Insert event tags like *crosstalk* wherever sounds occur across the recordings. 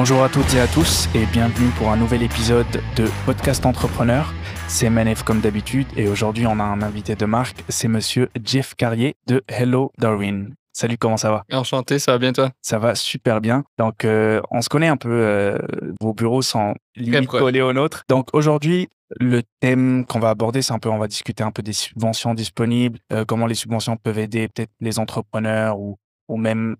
Bonjour à toutes et à tous et bienvenue pour un nouvel épisode de Podcast Entrepreneur. C'est Manef comme d'habitude et aujourd'hui on a un invité de marque, c'est monsieur Jeff Carrier de Hello Darwin. Salut, comment ça va Enchanté, ça va bien toi Ça va super bien. Donc, euh, on se connaît un peu, euh, vos bureaux sont limite collés au nôtre. Donc, aujourd'hui, le thème qu'on va aborder, c'est un peu, on va discuter un peu des subventions disponibles, euh, comment les subventions peuvent aider peut-être les entrepreneurs ou, ou même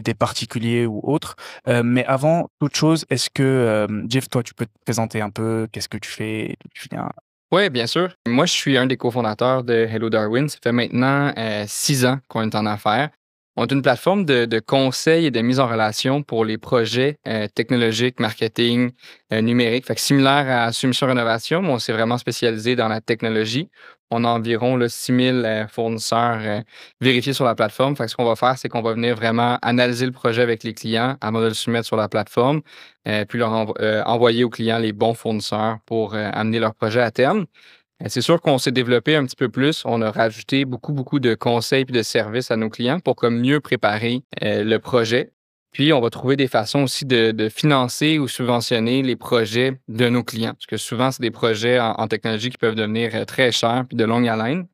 des, particuliers ou autres. Euh, mais avant toute chose, est-ce que, euh, Jeff, toi, tu peux te présenter un peu Qu'est-ce que tu fais oui, bien sûr. Moi, je suis un des cofondateurs de Hello Darwin. Ça fait maintenant euh, six ans qu'on est en affaires. On est une plateforme de, conseils et de mise en relation pour les projets technologiques, marketing, numériques. numérique. Fait que similaire à Assumption Rénovation, on s'est vraiment spécialisé dans la technologie on a environ là, 6000 euh, fournisseurs euh, vérifiés sur la plateforme. ce qu'on va faire, c'est qu'on va venir vraiment analyser le projet avec les clients avant de le soumettre sur la plateforme, euh, puis leur envoyer aux clients les bons fournisseurs pour amener leur projet à terme. C'est sûr qu'on s'est développé un petit peu plus. On a rajouté beaucoup, beaucoup de conseils et de services à nos clients pour comme mieux préparer le projet puis, on va trouver des façons aussi de, financer ou subventionner les projets de nos clients. Parce que souvent, c'est des projets en, technologie qui peuvent devenir euh, très chers puis de longue haleine.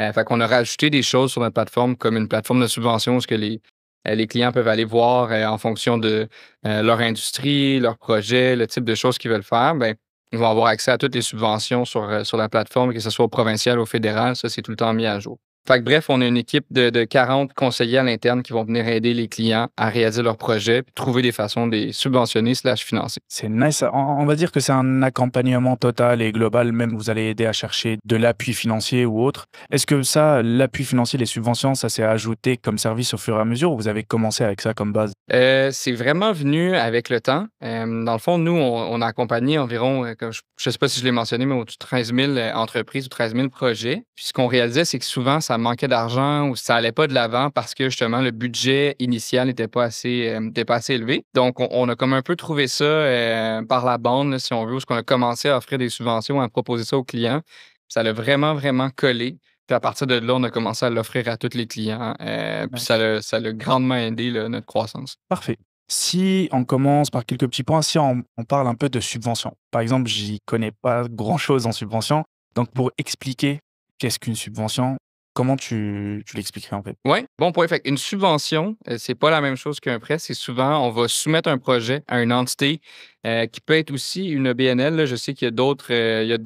Euh, fait qu'on a rajouté des choses sur notre plateforme comme une plateforme de subvention où ce que les, euh, les clients peuvent aller voir euh, en fonction de leur industrie, leur projet, le type de choses qu'ils veulent faire. Bien, ils vont avoir accès à toutes les subventions sur, sur la plateforme, que ce soit au provincial ou au fédéral. Ça, c'est tout le temps mis à jour bref, on a une équipe de, 40 conseillers à l'interne qui vont venir aider les clients à réaliser leurs projets, trouver des façons de les subventionner slash financer. C'est nice. On va dire que c'est un accompagnement total et global. Même vous allez aider à chercher de l'appui financier ou autre. Est-ce que ça, l'appui financier, les subventions, ça s'est ajouté comme service au fur et à mesure ou vous avez commencé avec ça comme base? Euh, c'est vraiment venu avec le temps. Euh, dans le fond, nous, on, a accompagné environ, euh, je ne sais pas si je l'ai mentionné, mais au-dessus de 13 000 entreprises ou 13 000 projets. Puis ce qu'on réalisait, c'est que souvent, ça manquait d'argent ou ça allait pas de l'avant parce que justement le budget initial n'était pas assez euh, élevé. Donc on, a comme un peu trouvé ça euh, par la bande si on veut, est-ce qu'on a commencé à offrir des subventions, à proposer ça aux clients. Ça l'a vraiment vraiment collé. Puis à partir de là, on a commencé à l'offrir à tous les clients. Euh, puis ça l'a, ça grandement aidé notre croissance. Parfait. Si on commence par quelques petits points, si on, parle un peu de subvention. Par exemple, j'y connais pas grand-chose en subvention. Donc pour expliquer qu'est-ce qu'une subvention, Comment tu, l'expliquerais en fait? Oui, bon point. Fait une subvention, euh, c'est pas la même chose qu'un prêt. C'est souvent, on va soumettre un projet à une entité euh, qui peut être aussi une BNL. Je sais qu'il y a d'autres euh,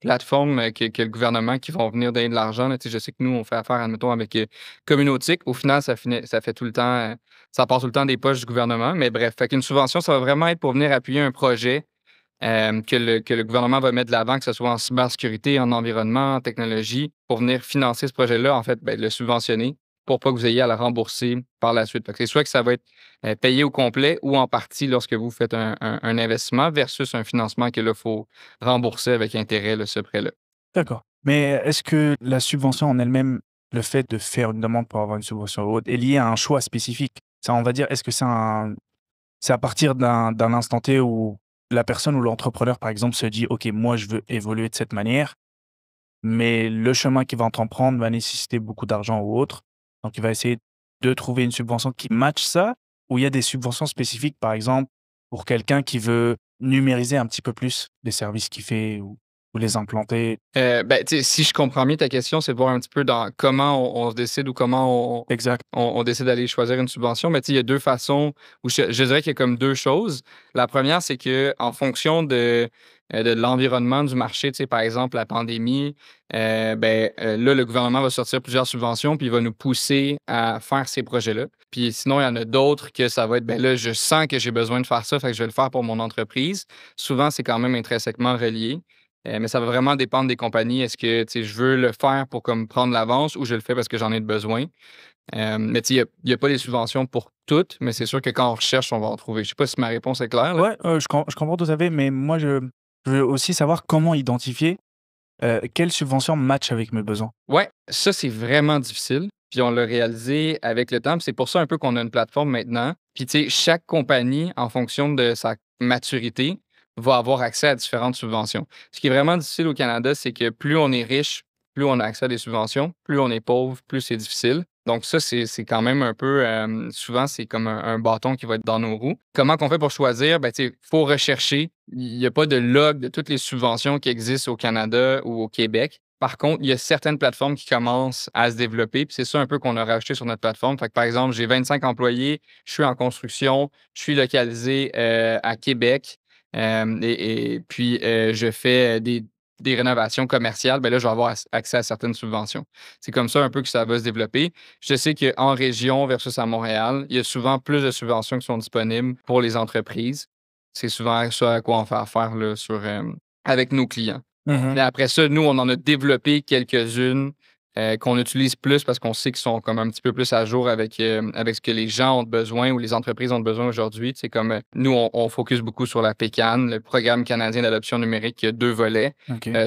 plateformes que, le gouvernement qui vont venir donner de l'argent. Je sais que nous, on fait affaire, admettons, avec Communautique. Au final, ça, finit, ça fait tout le temps, ça part tout le temps des poches du gouvernement. Mais bref, fait une subvention, ça va vraiment être pour venir appuyer un projet euh, que, le, que, le, gouvernement va mettre de l'avant, que ce soit en cybersécurité, en environnement, en technologie, pour venir financer ce projet-là, en fait, ben, le subventionner pour pas que vous ayez à le rembourser par la suite. C'est soit que ça va être euh, payé au complet ou en partie lorsque vous faites un, investissement versus un financement que là, faut rembourser avec intérêt là, ce prêt-là. D'accord. Mais est-ce que la subvention en elle-même, le fait de faire une demande pour avoir une subvention haute, est lié à un choix spécifique Ça, on va dire, est-ce que c'est un... C'est à partir d'un instant T où la personne ou l'entrepreneur, par exemple, se dit, OK, moi, je veux évoluer de cette manière, mais le chemin qu'il va entreprendre va nécessiter beaucoup d'argent ou autre. Donc, il va essayer de trouver une subvention qui matche ça, ou il y a des subventions spécifiques, par exemple, pour quelqu'un qui veut numériser un petit peu plus des services qu'il fait ou les implanter? Euh, ben, si je comprends bien ta question, c'est de voir un petit peu dans comment on, se décide ou comment on, exact. on, décide d'aller choisir une subvention. Mais il y a deux façons, ou je, dirais qu'il y a comme deux choses. La première, c'est que en fonction de, euh, de l'environnement du marché, par exemple la pandémie, euh, ben, là, le gouvernement va sortir plusieurs subventions, puis il va nous pousser à faire ces projets-là. Puis sinon, il y en a d'autres que ça va être, ben là, je sens que j'ai besoin de faire ça, que je vais le faire pour mon entreprise. Souvent, c'est quand même intrinsèquement relié. Euh, mais ça va vraiment dépendre des compagnies. Est-ce que je veux le faire pour comme, prendre l'avance ou je le fais parce que j'en ai besoin? Euh, mais il n'y a, pas des subventions pour toutes, mais c'est sûr que quand on recherche, on va en trouver. Je ne sais pas si ma réponse est claire. Oui, euh, je, comprends tout à fait, mais moi, je, veux aussi savoir comment identifier euh, quelles subventions matchent avec mes besoins. Oui, ça, c'est vraiment difficile. Puis on l'a réalisé avec le temps. C'est pour ça un peu qu'on a une plateforme maintenant. Puis, tu sais, chaque compagnie, en fonction de sa maturité, va avoir accès à différentes subventions. Ce qui est vraiment difficile au Canada, c'est que plus on est riche, plus on a accès à des subventions, plus on est pauvre, plus c'est difficile. Donc ça, c'est quand même un peu, euh, souvent, c'est comme un, bâton qui va être dans nos roues. Comment qu'on fait pour choisir? Ben, il faut rechercher. Il n'y a pas de log de toutes les subventions qui existent au Canada ou au Québec. Par contre, il y a certaines plateformes qui commencent à se développer. Puis c'est ça un peu qu'on a rajouté sur notre plateforme. Fait que, par exemple, j'ai 25 employés, je suis en construction, je suis localisé euh, à Québec et, puis, euh, je fais euh, des, rénovations commerciales, ben là, je vais avoir accès à certaines subventions. C'est comme ça un peu que ça va se développer. Je sais qu'en région versus à Montréal, il y a souvent plus de subventions qui sont disponibles pour les entreprises. C'est souvent ça à quoi on fait affaire là, sur, euh, avec nos clients. Mmh Mais après ça, nous, on en a développé quelques-unes euh, qu'on utilise plus parce qu'on sait qu'ils sont comme un petit peu plus à jour avec, euh, avec ce que les gens ont besoin ou les entreprises ont besoin aujourd'hui. C'est comme euh, nous, on, on, focus beaucoup sur la PECAN, le programme canadien d'adoption numérique qui a deux volets,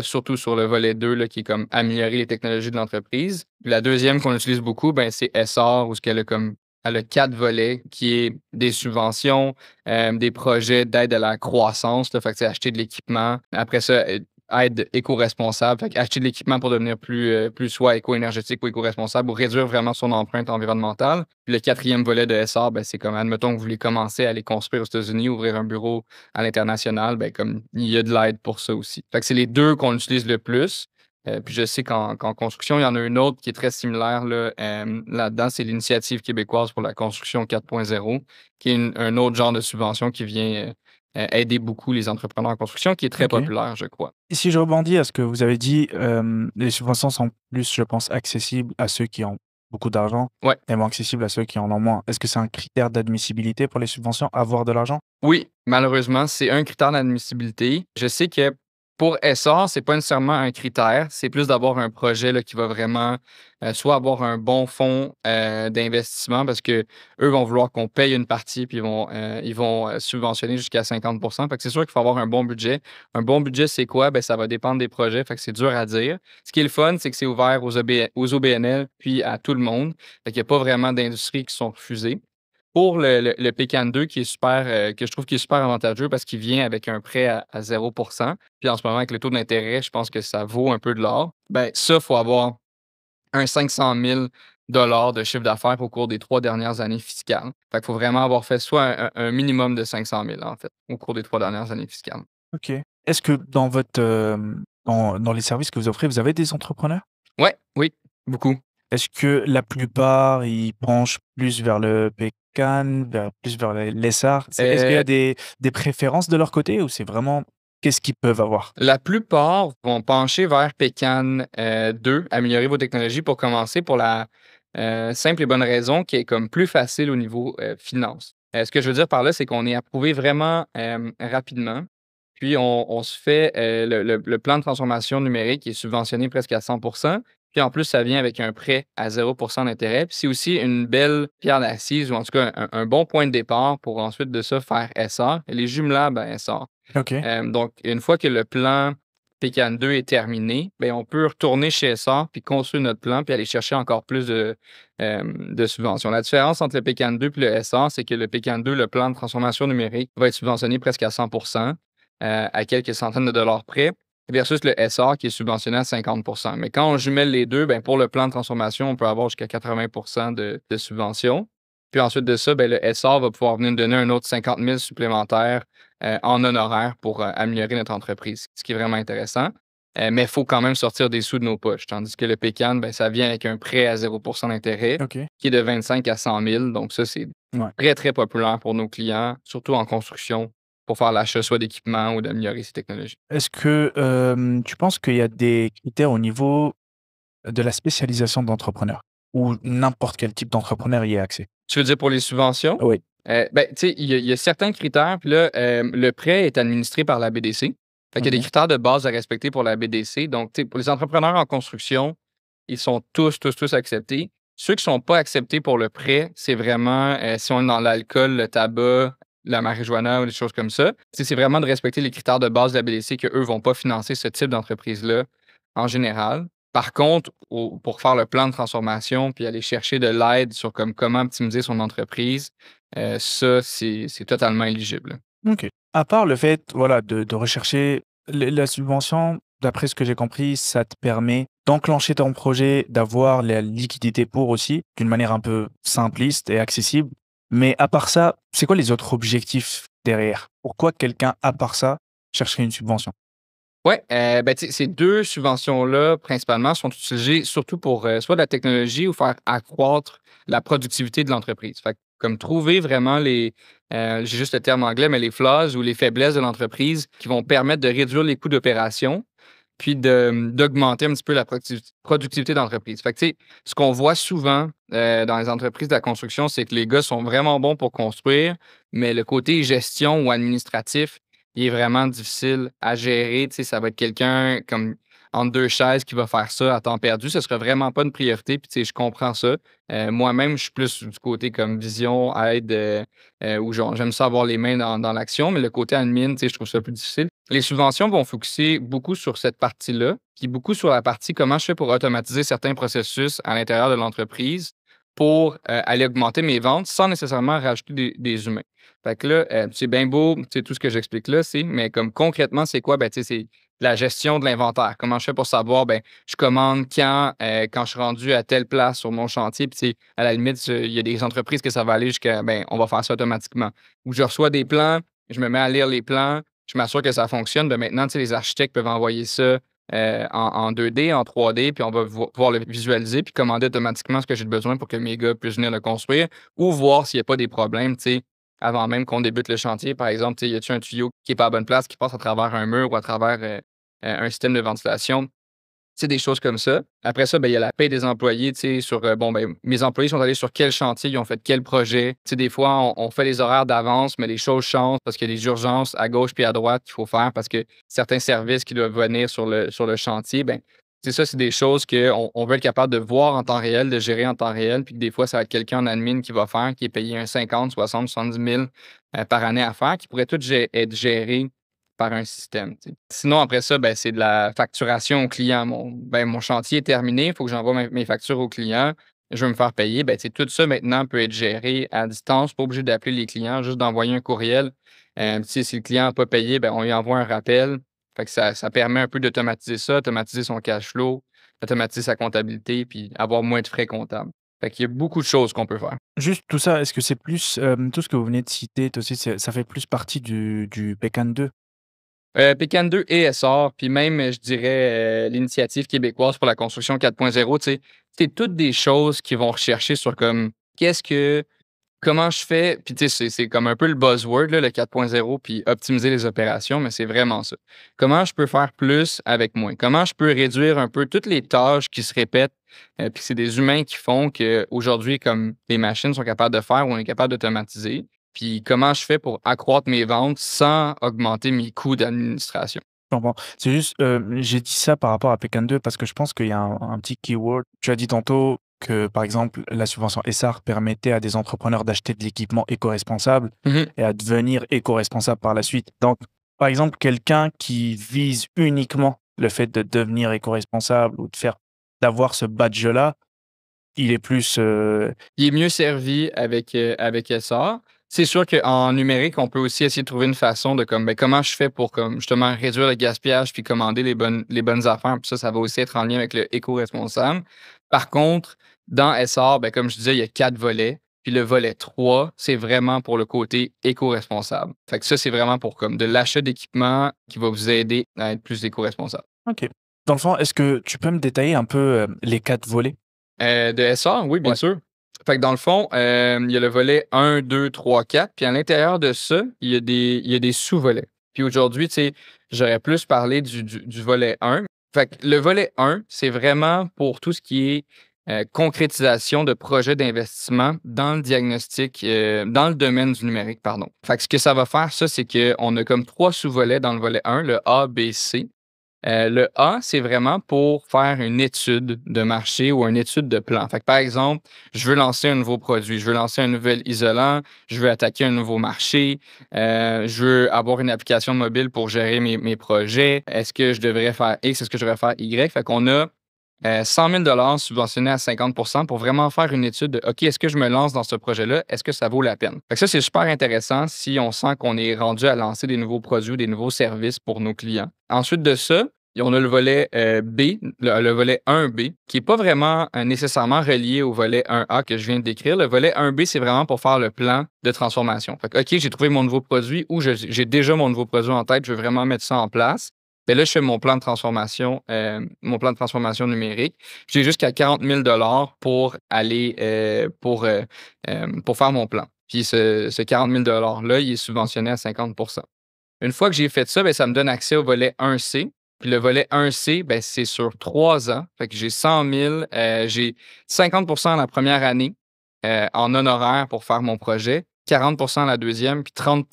surtout sur le volet 2 qui est comme améliorer les technologies de l'entreprise. La deuxième qu'on utilise beaucoup, ben, c'est SR où ce qu'elle a comme elle a quatre volets qui est des subventions, des projets d'aide à la croissance, le fait que, acheter de l'équipement. Après ça, Aide éco-responsable, acheter de l'équipement pour devenir plus, euh, plus soit éco-énergétique ou éco-responsable ou réduire vraiment son empreinte environnementale. Puis le quatrième volet de SR, ben, c'est comme, admettons que vous voulez commencer à aller construire aux États-Unis, ouvrir un bureau à l'international, ben, comme il y a de l'aide pour ça aussi. c'est les deux qu'on utilise le plus. Euh, puis je sais qu'en construction, il y en a une autre qui est très similaire là, euh, là dedans c'est l'Initiative québécoise pour la construction 4.0, qui est un autre genre de subvention qui vient euh, aider beaucoup les entrepreneurs en construction, qui est très populaire, je crois. si je rebondis à ce que vous avez dit, euh, les subventions sont plus, je pense, accessibles à ceux qui ont beaucoup d'argent ouais. et moins accessibles à ceux qui en ont moins. Est-ce que c'est un critère d'admissibilité pour les subventions, avoir de l'argent? Oui, malheureusement, c'est un critère d'admissibilité. Je sais que pour Essor, n'est pas nécessairement un critère, c'est plus d'avoir un projet qui va vraiment euh, soit avoir un bon fonds euh, d'investissement parce qu'eux vont vouloir qu'on paye une partie puis ils vont, euh, ils vont subventionner jusqu'à 50 c'est sûr qu'il faut avoir un bon budget. Un bon budget, c'est quoi? Ben ça va dépendre des projets, c'est dur à dire. Ce qui est le fun, c'est que c'est ouvert aux, OBNL puis à tout le monde. Il n'y a pas vraiment d'industrie qui sont refusées pour le, le, 2 qui est super, euh, que je trouve qui est super avantageux parce qu'il vient avec un prêt à, 0 Puis en ce moment, avec le taux d'intérêt, je pense que ça vaut un peu de l'or. Ben, ça, il faut avoir un 500 000 de chiffre d'affaires au cours des trois dernières années fiscales. Fait qu'il faut vraiment avoir fait soit un, minimum de 500 000, en fait, au cours des trois dernières années fiscales. OK. Est-ce que dans, votre, euh, dans, les services que vous offrez, vous avez des entrepreneurs? Ouais, oui, beaucoup. Est-ce que la plupart, ils penchent plus vers le vers, plus vers Est-ce qu'il y a des, préférences de leur côté ou c'est vraiment qu'est-ce qu'ils peuvent avoir? La plupart vont pencher vers Pecan 2, euh, améliorer vos technologies pour commencer pour la euh, simple et bonne raison qui est comme plus facile au niveau euh, finance. ce que je veux dire par là, c'est qu'on est approuvé vraiment rapidement. Puis on, se fait le, le, plan de transformation numérique est subventionné presque à 100 puis en plus, ça vient avec un prêt à 0 d'intérêt. Puis c'est aussi une belle pierre d'assise ou en tout cas un, bon point de départ pour ensuite de ça faire SR. Elle les jumelable à SR. OK. Euh, donc, une fois que le plan PCAN 2 est terminé, ben on peut retourner chez SR puis construire notre plan puis aller chercher encore plus de, euh, subventions. La différence entre le PCAN 2 et le SR, c'est que le PCAN 2, le plan de transformation numérique, va être subventionné presque à 100 euh, à quelques centaines de dollars près versus le SR qui est subventionné à 50 Mais quand on jumelle les deux, ben, pour le plan de transformation, on peut avoir jusqu'à 80 de, subvention. Puis ensuite de ça, ben, le SR va pouvoir venir nous donner un autre 50 000 supplémentaires euh, en honoraire pour euh, améliorer notre entreprise, ce qui est vraiment intéressant. Euh, mais il faut quand même sortir des sous de nos poches. Tandis que le PECAN, ben, ça vient avec un prêt à 0 d'intérêt qui est de 25 à 100 000. Donc, ça, c'est très, très populaire pour nos clients, surtout en construction, pour faire l'achat soit d'équipement ou d'améliorer ses technologies. Est-ce que tu penses qu'il y a des critères au niveau de la spécialisation d'entrepreneur ou n'importe quel type d'entrepreneur y a accès? Tu veux dire pour les subventions? Oui. Euh, ben, tu sais, il y, a certains critères. là, le prêt est administré par la BDC. Il y a des critères de base à respecter pour la BDC. Donc, pour les entrepreneurs en construction, ils sont tous, tous, tous acceptés. Ceux qui ne sont pas acceptés pour le prêt, c'est vraiment euh, si on est dans l'alcool, le tabac, la marijuana ou des choses comme ça. C'est vraiment de respecter les critères de base de la BDC qu'eux ne vont pas financer ce type d'entreprise-là en général. Par contre, pour faire le plan de transformation puis aller chercher de l'aide sur comme, comment optimiser son entreprise, euh, ça, c'est totalement éligible. OK. À part le fait voilà, de, rechercher la subvention, d'après ce que j'ai compris, ça te permet d'enclencher ton projet, d'avoir la liquidité pour aussi, d'une manière un peu simpliste et accessible. Mais à part ça, c'est quoi les autres objectifs derrière Pourquoi quelqu'un, à part ça, chercherait une subvention oui, euh, ben, ces deux subventions-là, principalement, sont utilisées surtout pour euh, soit de la technologie ou faire accroître la productivité de l'entreprise. Comme trouver vraiment les, euh, j'ai juste le terme anglais, mais les flaws ou les faiblesses de l'entreprise qui vont permettre de réduire les coûts d'opération puis d'augmenter un petit peu la productivité d'entreprise. Fait que, ce qu'on voit souvent euh, dans les entreprises de la construction, c'est que les gars sont vraiment bons pour construire, mais le côté gestion ou administratif, il est vraiment difficile à gérer. sais, ça va être quelqu'un comme en deux chaises qui va faire ça à temps perdu, ce serait vraiment pas une priorité. Puis, tu sais, je comprends ça. Euh, moi-même, je suis plus du côté comme vision, aide, euh, euh, ou où j'aime ça avoir les mains dans, l'action, mais le côté admin, tu sais, je trouve ça plus difficile. Les subventions vont focuser beaucoup sur cette partie-là, puis beaucoup sur la partie comment je fais pour automatiser certains processus à l'intérieur de l'entreprise pour aller augmenter mes ventes sans nécessairement rajouter des, humains. Fait que là, c'est bien beau, c'est tout ce que j'explique là, c'est, mais comme concrètement, c'est quoi? Ben, sais, c'est la gestion de l'inventaire. Comment je fais pour savoir, ben, je commande quand, euh, quand je suis rendu à telle place sur mon chantier. Puis, à la limite, il y a des entreprises que ça va aller jusqu'à, ben, on va faire ça automatiquement. Ou je reçois des plans, je me mets à lire les plans, je m'assure que ça fonctionne. Ben, maintenant, les architectes peuvent envoyer ça euh, en, 2D, en 3D, puis on va voir pouvoir le visualiser, puis commander automatiquement ce que j'ai besoin pour que mes gars puissent venir le construire ou voir s'il n'y a pas des problèmes, tu avant même qu'on débute le chantier. Par exemple, y a un tuyau qui n'est pas à bonne place, qui passe à travers un mur ou à travers euh, euh, un système de ventilation? C'est des choses comme ça. Après ça, ben, il y a la paie des employés, sur euh, bon, ben, mes employés sont allés sur quel chantier, ils ont fait quel projet. sais, des fois, on, fait les horaires d'avance, mais les choses changent parce qu'il y a des urgences à gauche puis à droite qu'il faut faire parce que certains services qui doivent venir sur le, sur le chantier, ben, ça, c'est des choses qu'on on veut être capable de voir en temps réel, de gérer en temps réel, puis des fois, ça va être quelqu'un en admin qui va faire, qui est payé un 50, 60, 70 000 par année à faire, qui pourrait tout être géré par un système. Sinon, après ça, ben, c'est de la facturation au client. Ben, mon, chantier est terminé, il faut que j'envoie mes, factures au client, je veux me faire payer. Ben, tout ça maintenant peut être géré à distance, pas obligé d'appeler les clients, juste d'envoyer un courriel. Euh, si le client n'a pas payé, ben, on lui envoie un rappel fait que ça, ça permet un peu d'automatiser ça, automatiser son cash flow, automatiser sa comptabilité, puis avoir moins de frais comptables. Fait qu'il y a beaucoup de choses qu'on peut faire. Juste tout ça, est-ce que c'est plus, euh, tout ce que vous venez de citer, aussi, ça fait plus partie du, du 2 euh, 2 et SR, puis même, je dirais, euh, l'initiative québécoise pour la construction 4.0, c'est toutes des choses qui vont rechercher sur comme qu'est-ce que comment je fais, puis tu sais, c'est comme un peu le buzzword, le 4.0, puis optimiser les opérations, mais c'est vraiment ça. Comment je peux faire plus avec moins? Comment je peux réduire un peu toutes les tâches qui se répètent, euh, puis c'est des humains qui font qu'aujourd'hui, comme les machines sont capables de faire, on est capable d'automatiser, puis comment je fais pour accroître mes ventes sans augmenter mes coûts d'administration? C'est juste, euh, j'ai dit ça par rapport à Pékin 2 parce que je pense qu'il y a un, un, petit keyword. Tu as dit tantôt par exemple, la subvention ESSAR permettait à des entrepreneurs d'acheter de l'équipement éco-responsable mhm. et à devenir éco-responsable par la suite. Donc, par exemple, quelqu'un qui vise uniquement le fait de devenir éco-responsable ou de faire d'avoir ce badge-là, il est plus. Euh, il est mieux servi avec, euh, C'est sûr qu'en numérique, on peut aussi essayer de trouver une façon de comme, ben, comment je fais pour comme, justement réduire le gaspillage puis commander les bonnes, les bonnes affaires. ça, ça va aussi être en lien avec le éco-responsable. Par contre, dans SR, ben, comme je disais, il y a quatre volets. Puis le volet 3, c'est vraiment pour le côté éco-responsable. Fait ça, c'est vraiment pour comme de l'achat d'équipement qui va vous aider à être plus éco-responsable. OK. Dans le fond, est-ce que tu peux me détailler un peu euh, les quatre volets? Euh, de SR, oui, bien sûr. Fait dans le fond, euh, il y a le volet 1, 2, 3, 4. Puis à l'intérieur de ça, il y a des, il y des sous-volets. Puis aujourd'hui, tu sais, j'aurais plus parlé du, du, volet 1. Fait le volet 1, c'est vraiment pour tout ce qui est euh, concrétisation de projets d'investissement dans le diagnostic, euh, dans le domaine du numérique, pardon. Fait ce que ça va faire, ça, c'est qu'on a comme trois sous-volets dans le volet 1, le A, B, C. Euh, le A, c'est vraiment pour faire une étude de marché ou une étude de plan. Fait par exemple, je veux lancer un nouveau produit, je veux lancer un nouvel isolant, je veux attaquer un nouveau marché, je veux avoir une application mobile pour gérer mes, mes projets. Est-ce que je devrais faire X, est-ce que je devrais faire Y? Fait qu'on a 100 euh, 000 subventionnés à 50 pour vraiment faire une étude de OK, est-ce que je me lance dans ce projet-là? Est-ce que ça vaut la peine? ça, c'est super intéressant si on sent qu'on est rendu à lancer des nouveaux produits ou des nouveaux services pour nos clients. Ensuite de ça, on a le volet euh, B, le, volet 1B, qui n'est pas vraiment euh, nécessairement relié au volet 1A que je viens de décrire. Le volet 1B, c'est vraiment pour faire le plan de transformation. OK, j'ai trouvé mon nouveau produit ou j'ai déjà mon nouveau produit en tête, je veux vraiment mettre ça en place. Ben là, je fais mon plan de transformation, euh, mon plan de transformation numérique. J'ai jusqu'à 40 000 pour aller euh, euh, pour, faire mon plan. Puis ce, 40 000 $-là, il est subventionné à 50 Une fois que j'ai fait ça, ben, ça me donne accès au volet 1C. Puis le volet 1C, ben, c'est sur trois ans. Fait que j'ai 100 000, j'ai 50 la première année en honoraire pour faire mon projet. 40 à la deuxième, puis 30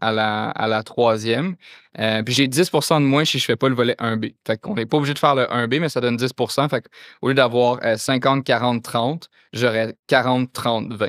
à la, à la troisième. Euh, puis j'ai 10 de moins si je ne fais pas le volet 1B. Fait qu'on n'est pas obligé de faire le 1B, mais ça donne 10 Fait qu'au lieu d'avoir 50, 40, 30, j'aurais 40, 30, 20.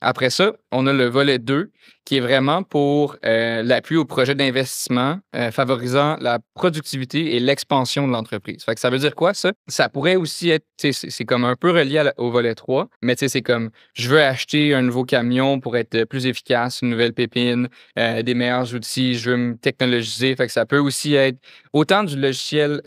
Après ça, on a le volet 2 qui est vraiment pour euh, l'appui au projet d'investissement euh, favorisant la productivité et l'expansion de l'entreprise. ça veut dire quoi ça Ça pourrait aussi être c'est comme un peu relié au volet 3, mais c'est comme je veux acheter un nouveau camion pour être plus efficace, une nouvelle pépine, euh, des meilleurs outils, je veux me technologiser, ça peut aussi être autant du logiciel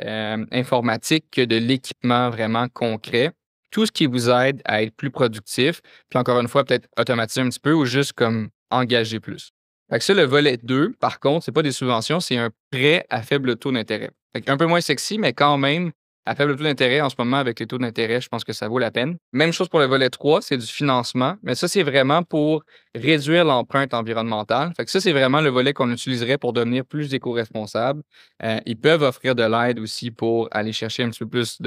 informatique que de l'équipement vraiment concret tout ce qui vous aide à être plus productif, puis encore une fois, peut-être automatiser un petit peu ou juste comme engager plus. ça, le volet 2, par contre, ce n'est pas des subventions, c'est un prêt à faible taux d'intérêt. un peu moins sexy, mais quand même, à faible taux d'intérêt en ce moment avec les taux d'intérêt, je pense que ça vaut la peine. Même chose pour le volet 3, c'est du financement, mais ça, c'est vraiment pour réduire l'empreinte environnementale. Fait que ça, c'est vraiment le volet qu'on utiliserait pour devenir plus éco-responsable. Euh, ils peuvent offrir de l'aide aussi pour aller chercher un petit peu plus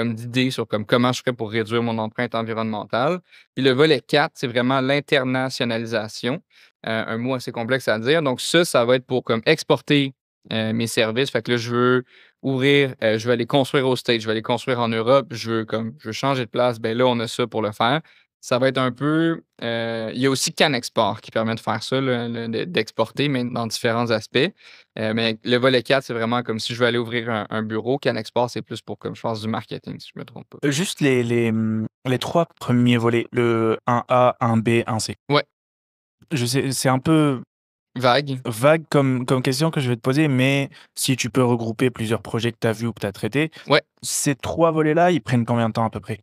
d'idées sur comme comment je ferais pour réduire mon empreinte environnementale. Puis le volet 4, c'est vraiment l'internationalisation. Euh, un mot assez complexe à dire. Donc ça, ça va être pour comme exporter euh, mes services. Fait que là, je veux ouvrir, euh, je vais aller construire au States, je vais aller construire en Europe, je veux comme je veux changer de place, ben là, on a ça pour le faire. Ça va être un peu. Euh, il y a aussi CanExport qui permet de faire ça, d'exporter, mais dans différents aspects. Euh, mais le volet 4, c'est vraiment comme si je veux aller ouvrir un, bureau. CanExport, c'est plus pour, comme je pense, du marketing, si je ne me trompe pas. Juste les, les, trois premiers volets, le 1A, 1B, 1C. Ouais, je sais, c'est un peu Vague. Vague comme, comme question que je vais te poser, mais si tu peux regrouper plusieurs projets que tu as vus ou que tu as traités, ouais. ces trois volets-là, ils prennent combien de temps à peu près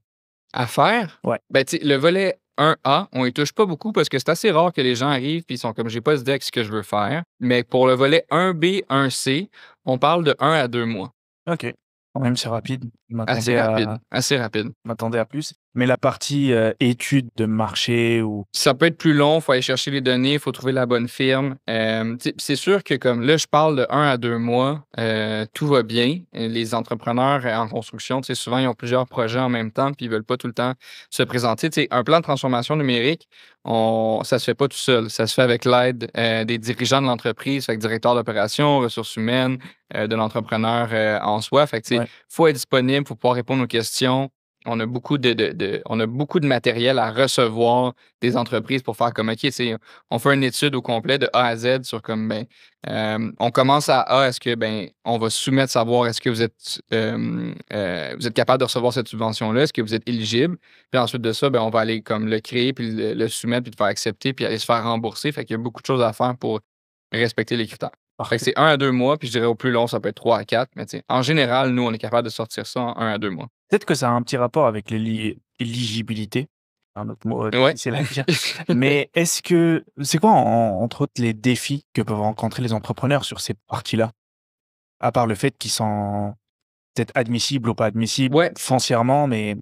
À faire Ouais. Ben, le volet 1A, on y touche pas beaucoup parce que c'est assez rare que les gens arrivent puis ils sont comme j'ai pas ce deck ce que je veux faire. Mais pour le volet 1B, 1C, on parle de 1 à 2 mois. OK. Quand même, c'est rapide. Assez rapide. assez rapide. m'attendais à plus. Mais la partie euh, étude de marché ou. Ça peut être plus long, il faut aller chercher les données, il faut trouver la bonne firme. Euh, c'est sûr que, comme là, je parle de un à deux mois, euh, tout va bien. Les entrepreneurs en construction, souvent, ils ont plusieurs projets en même temps, puis ils veulent pas tout le temps se présenter. un plan de transformation numérique, on, ça se fait pas tout seul. Ça se fait avec l'aide des dirigeants de l'entreprise, avec directeur d'opération, ressources humaines, de l'entrepreneur en soi. Fait faut être disponible pour pouvoir répondre aux questions. On a beaucoup de, on a beaucoup de matériel à recevoir des entreprises pour faire comme OK, on fait une étude au complet de A à Z sur comme ben, euh, on commence à A, est-ce que ben on va soumettre savoir est-ce que vous êtes euh, euh, vous êtes capable de recevoir cette subvention-là, est-ce que vous êtes éligible? Puis ensuite de ça, ben, on va aller comme le créer, puis le, le soumettre, puis le faire accepter, puis aller se faire rembourser. Fait qu'il y a beaucoup de choses à faire pour respecter les critères c'est un à deux mois, puis je dirais au plus long, ça peut être trois à quatre. Mais en général, nous, on est capable de sortir ça en un à deux mois. Peut-être que ça a un petit rapport avec l'éligibilité. Un hein, autre mot, euh, c'est la *laughs* Mais est-ce que, c'est quoi, entre autres, les défis que peuvent rencontrer les entrepreneurs sur ces parties-là? À part le fait qu'ils sont peut-être admissibles ou pas admissibles foncièrement, mais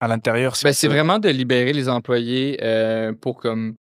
à l'intérieur, c'est. Ben, vraiment de libérer les employés euh, pour comme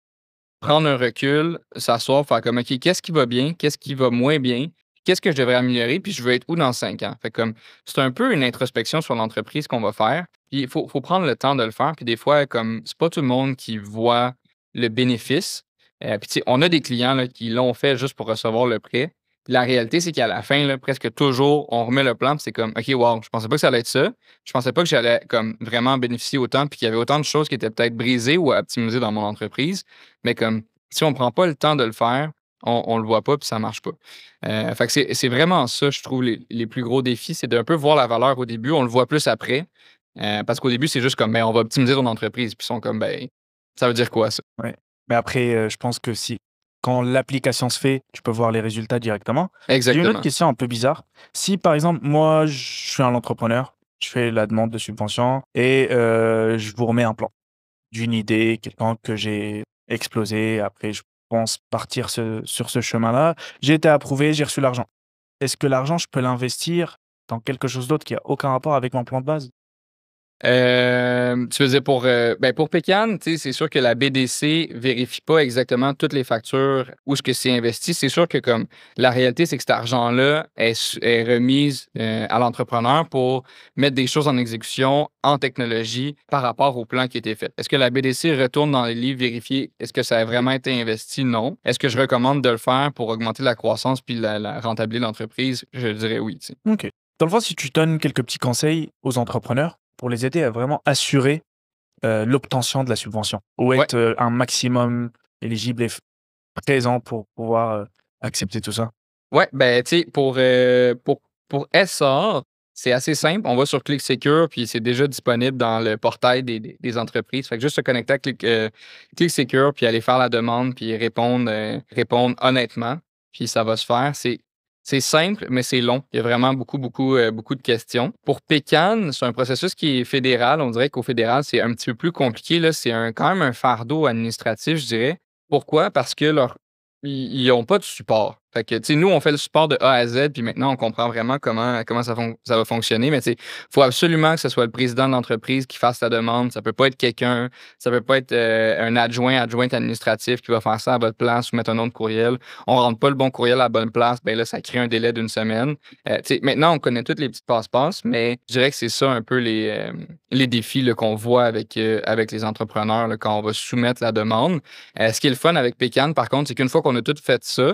prendre un recul, s'asseoir, faire comme, OK, qu'est-ce qui va bien, qu'est-ce qui va moins bien, qu'est-ce que je devrais améliorer, puis je veux être où dans cinq ans. Fait comme, c'est un peu une introspection sur l'entreprise qu'on va faire. Puis il faut, prendre le temps de le faire. Puis des fois, comme, c'est pas tout le monde qui voit le bénéfice. et euh, puis, on a des clients qui l'ont fait juste pour recevoir le prêt la réalité, c'est qu'à la fin, presque toujours, on remet le plan, c'est comme, OK, wow, je pensais pas que ça allait être ça. Je pensais pas que j'allais comme vraiment bénéficier autant, puis qu'il y avait autant de choses qui étaient peut-être brisées ou optimisées dans mon entreprise. Mais comme, si on prend pas le temps de le faire, on, ne le voit pas, puis ça marche pas. Euh, c'est vraiment ça, je trouve, les, plus gros défis, c'est d'un peu voir la valeur au début, on le voit plus après. Euh, parce qu'au début, c'est juste comme, ben, on va optimiser ton entreprise, puis ils sont comme, ben, ça veut dire quoi, ça? Oui, Mais après, euh, je pense que si quand l'application se fait, tu peux voir les résultats directement. Exactement. une autre question un peu bizarre. Si par exemple, moi, je suis un entrepreneur, je fais la demande de subvention et euh, je vous remets un plan d'une idée, quelqu'un que j'ai explosé. Après, je pense partir sur ce chemin-là. J'ai été approuvé, j'ai reçu l'argent. Est-ce que l'argent, je peux l'investir dans quelque chose d'autre qui n'a aucun rapport avec mon plan de base euh, tu veux dire pour, euh, ben, Pékin, pour c'est sûr que la BDC vérifie pas exactement toutes les factures où ce que c'est investi. C'est sûr que comme la réalité, c'est que cet argent-là est, remis remise euh, à l'entrepreneur pour mettre des choses en exécution en technologie par rapport au plan qui a été fait. Est-ce que la BDC retourne dans les livres vérifier est-ce que ça a vraiment été investi? Non. Est-ce que je recommande de le faire pour augmenter la croissance puis la, rentabilité de l'entreprise? Je dirais oui. OK. Dans le fond, si tu donnes quelques petits conseils aux entrepreneurs, pour les aider à vraiment assurer euh, l'obtention de la subvention ou être euh, un maximum éligible et présent pour pouvoir euh, accepter tout ça? Ouais, ben, tu sais, pour, pour, pour SR, c'est assez simple. On va sur Click Secure, puis c'est déjà disponible dans le portail des, des, entreprises. Fait que juste se connecter à Click, Secure, puis aller faire la demande, puis répondre, répondre honnêtement, puis ça va se faire. C'est c'est simple, mais c'est long. Il y a vraiment beaucoup, beaucoup, euh, beaucoup de questions. Pour Pécan, c'est un processus qui est fédéral. On dirait qu'au fédéral, c'est un petit peu plus compliqué. C'est quand même un fardeau administratif, je dirais. Pourquoi? Parce que leur, ils n'ont pas de support nous, on fait le support de A à Z, puis maintenant, on comprend vraiment comment, comment ça, va fonctionner. Mais, tu il faut absolument que ce soit le président de l'entreprise qui fasse la demande. Ça peut pas être quelqu'un, ça peut pas être euh, un adjoint, adjointe administratif qui va faire ça à votre place ou mettre un autre courriel. On rentre pas le bon courriel à la bonne place. Ben là, ça crée un délai d'une semaine. Euh, maintenant, on connaît toutes les petites passe-passe, mais je dirais que c'est ça un peu les, euh, les défis qu'on voit avec, avec les entrepreneurs quand on va soumettre la demande. ce qui est le fun avec Pécan, par contre, c'est qu'une fois qu'on a tout fait ça,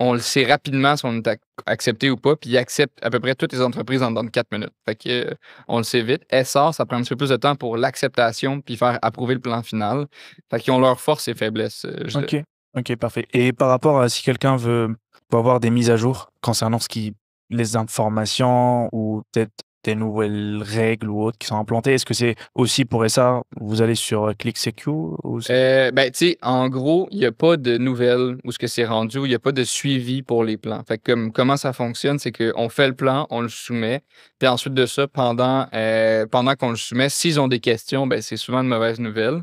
on le sait rapidement si on est accepté ou pas, puis ils acceptent à peu près toutes les entreprises en dans minutes. Fait euh, on le sait vite. SR, ça prend un petit peu plus de temps pour l'acceptation puis faire approuver le plan final. Fait qu'ils ont leurs forces et faiblesses. Euh, OK. OK, parfait. Et par rapport à si quelqu'un veut, veut avoir des mises à jour concernant ce qui les informations ou peut-être des nouvelles règles ou autres qui sont implantées Est-ce que c'est aussi pour ça, vous allez sur euh, Click ou... Euh, ben, tu sais, en gros, il n'y a pas de nouvelles où ce que c'est rendu, il n'y a pas de suivi pour les plans. Fait comment ça fonctionne, c'est qu'on fait le plan, on le soumet, puis ensuite de ça, pendant, euh, pendant qu'on le soumet, s'ils ont des questions, ben, c'est souvent de mauvaises nouvelles.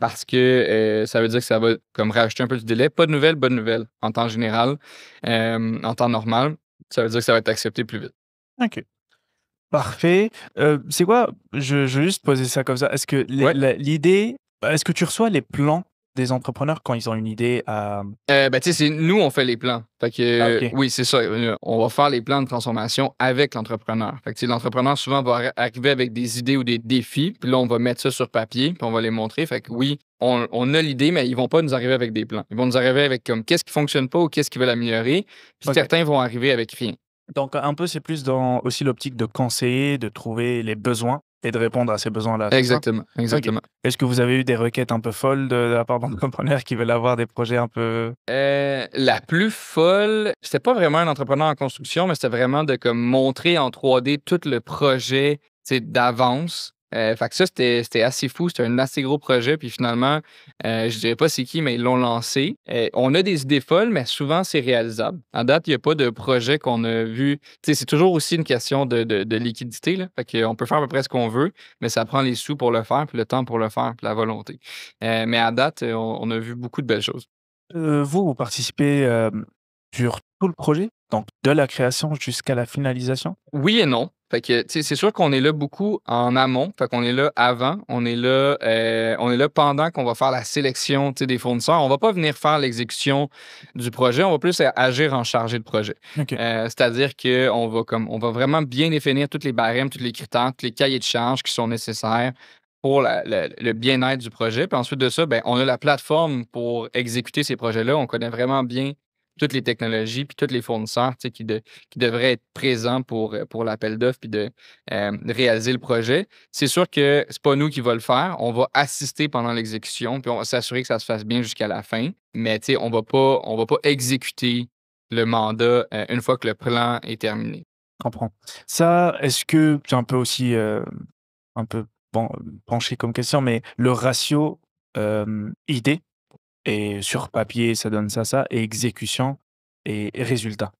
parce que ça veut dire que ça va comme rajouter un peu du délai. Pas de nouvelles, bonne nouvelles en temps général, en temps normal. Ça veut dire que ça va être accepté plus vite. OK. Parfait. Euh, c'est quoi je, je, juste poser ça comme ça. Est-ce que l'idée, est-ce que tu reçois les plans des entrepreneurs quand ils ont une idée à. Euh, ben, tu sais, c'est nous, on fait les plans. Fait que, ah, oui, c'est ça. Euh, on va faire les plans de transformation avec l'entrepreneur. Fait que, l'entrepreneur, souvent, va arriver avec des idées ou des défis. Puis là, on va mettre ça sur papier, puis on va les montrer. Fait que, oui, on, a l'idée, mais ils vont pas nous arriver avec des plans. Ils vont nous arriver avec, comme, qu'est-ce qui fonctionne pas ou qu'est-ce qu'ils veulent améliorer. Puis certains vont arriver avec rien. Donc, un peu, c'est plus dans aussi l'optique de conseiller, de trouver les besoins et de répondre à ces besoins-là. Exactement. exactement. Est-ce que vous avez eu des requêtes un peu folles de, la part d'entrepreneurs qui veulent avoir des projets un peu. Euh, la plus folle, c'était pas vraiment un entrepreneur en construction, mais c'était vraiment de comme, montrer en 3D tout le projet d'avance euh, ça, c'était assez fou. C'était un assez gros projet. Puis finalement, je euh, je dirais pas c'est qui, mais ils l'ont lancé. Euh, on a des idées folles, mais souvent, c'est réalisable. À date, il n'y a pas de projet qu'on a vu. c'est toujours aussi une question de, liquidité. Là. Fait peut faire à peu près ce qu'on veut, mais ça prend les sous pour le faire, puis le temps pour le faire, puis la volonté. mais à date, on, on, a vu beaucoup de belles choses. vous, vous participez sur tout le projet, donc de la création jusqu'à la finalisation? Oui et non c'est sûr qu'on est là beaucoup en amont. Fait qu'on est là avant, on est là, euh, on est là pendant qu'on va faire la sélection, des fournisseurs. On va pas venir faire l'exécution du projet, on va plus euh, agir en chargé de projet. Euh, c'est-à-dire qu'on va on va vraiment bien définir tous les barèmes, tous les critères, tous les cahiers de charges qui sont nécessaires pour le bien-être du projet. Puis ensuite de ça, ben, on a la plateforme pour exécuter ces projets-là. On connaît vraiment bien toutes les technologies puis tous les fournisseurs qui, de, qui devraient être présents pour, euh, pour l'appel d'offres puis de euh, réaliser le projet. C'est sûr que ce n'est pas nous qui va le faire. On va assister pendant l'exécution puis on va s'assurer que ça se fasse bien jusqu'à la fin. Mais on ne va pas exécuter le mandat euh, une fois que le plan est terminé. Je Comprends. Ça, est-ce que c'est un peu aussi un peu penché comme question, mais le ratio idée et sur papier, ça donne ça, ça, et exécution et résultat?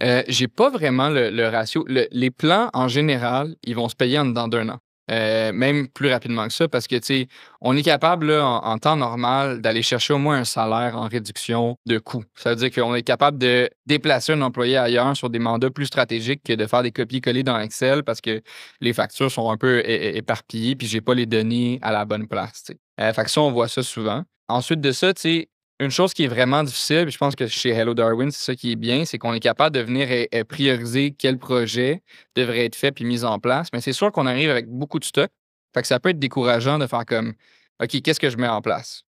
Euh, j'ai pas vraiment le, ratio. les plans, en général, ils vont se payer en dedans d'un an. Euh, même plus rapidement que ça, parce que, tu sais, on est capable, en, temps normal, d'aller chercher au moins un salaire en réduction de coûts. Ça veut dire qu'on est capable de déplacer un employé ailleurs sur des mandats plus stratégiques que de faire des copies coller dans Excel parce que les factures sont un peu éparpillées puis j'ai pas les données à la bonne place, tu euh, fait que ça, on voit ça souvent ensuite de ça, tu sais, une chose qui est vraiment difficile, puis je pense que chez Hello Darwin, c'est ça qui est bien, c'est qu'on est capable de venir prioriser quel projet devrait être fait puis mis en place. Mais c'est sûr qu'on arrive avec beaucoup de stock. Fait que ça peut être décourageant de faire comme OK, qu'est-ce que je mets en place?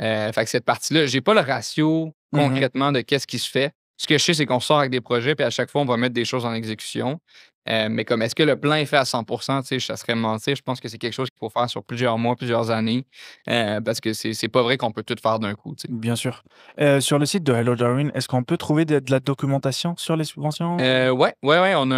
Euh, fait que cette partie-là, j'ai pas le ratio mmh concrètement de qu'est-ce qui se fait. Ce que je sais, c'est qu'on sort avec des projets, puis à chaque fois, on va mettre des choses en exécution. Euh, mais comme est-ce que le plan est fait à 100 ça serait mentir. Je pense que c'est quelque chose qu'il faut faire sur plusieurs mois, plusieurs années, euh, parce que c'est pas vrai qu'on peut tout faire d'un coup. Bien sûr. Euh, sur le site de Hello Darwin, est-ce qu'on peut trouver de, la documentation sur les subventions? Oui, ouais, ouais. On a,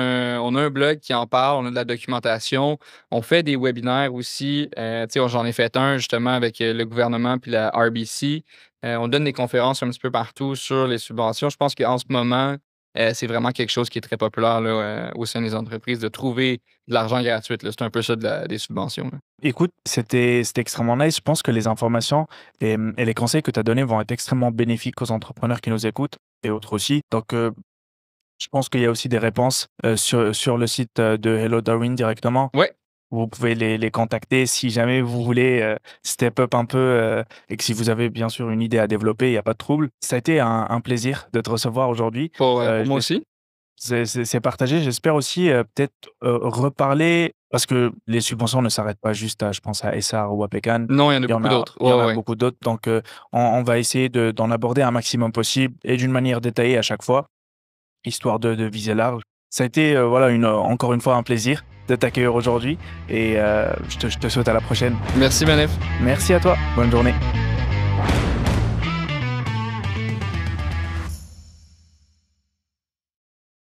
un blog qui en parle, on a de la documentation. On fait des webinaires aussi. J'en ai fait un justement avec le gouvernement puis la RBC. on donne des conférences un petit peu partout sur les subventions. Je pense qu'en ce moment, euh, c'est vraiment quelque chose qui est très populaire là, euh, au sein des entreprises, de trouver de l'argent gratuit. C'est un peu ça des subventions. Écoute, c'était extrêmement nice. Je pense que les informations et, les conseils que tu as donnés vont être extrêmement bénéfiques aux entrepreneurs qui nous écoutent et autres aussi. Donc, euh, je pense qu'il y a aussi des réponses sur, sur, le site de Hello Darwin directement. Ouais. Vous pouvez les, les, contacter si jamais vous voulez euh, step up un peu euh, et que si vous avez bien sûr une idée à développer, il n'y a pas de trouble. Ça a été un, plaisir de te recevoir aujourd'hui. Oh euh, pour moi aussi. C'est partagé. J'espère aussi peut-être reparler parce que les subventions ne s'arrêtent pas juste à, je pense, à Essar ou à Pékin. Non, il y en a beaucoup d'autres. Il y en a, beaucoup d'autres. Donc, on, va essayer d'en aborder un maximum possible et d'une manière détaillée à chaque fois, histoire de, de viser large. Ça a été euh, voilà, une, euh, encore une fois un plaisir de t'accueillir aujourd'hui et euh, je, te, je te souhaite à la prochaine. Merci Manef. Merci à toi. Bonne journée.